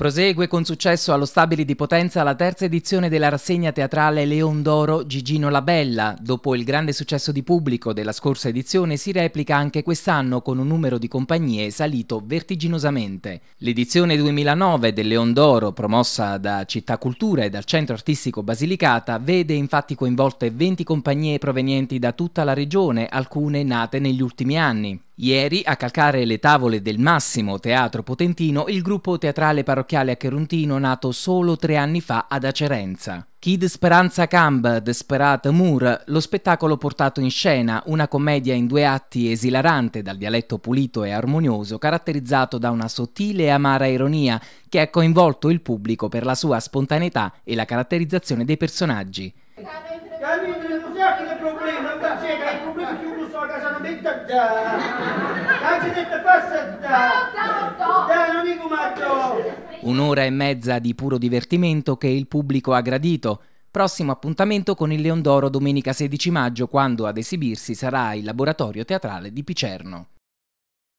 Prosegue con successo allo Stabili di Potenza la terza edizione della rassegna teatrale Leon d'Oro Gigino la Bella. Dopo il grande successo di pubblico della scorsa edizione si replica anche quest'anno con un numero di compagnie salito vertiginosamente. L'edizione 2009 del Leon d'Oro, promossa da Città Cultura e dal Centro Artistico Basilicata, vede infatti coinvolte 20 compagnie provenienti da tutta la regione, alcune nate negli ultimi anni. Ieri, a calcare le tavole del Massimo Teatro Potentino, il gruppo teatrale parrocchiale a nato solo tre anni fa ad Acerenza. Kid Speranza Camb, Desperate Moore, lo spettacolo portato in scena, una commedia in due atti esilarante dal dialetto pulito e armonioso, caratterizzato da una sottile e amara ironia che ha coinvolto il pubblico per la sua spontaneità e la caratterizzazione dei personaggi problema, da c'è il problema che uno sta a casa non mette da. Da passa da. Da non mi comando. Un'ora e mezza di puro divertimento che il pubblico ha gradito. Prossimo appuntamento con il Leon d'Oro domenica 16 maggio, quando ad esibirsi sarà il laboratorio teatrale di Picerno.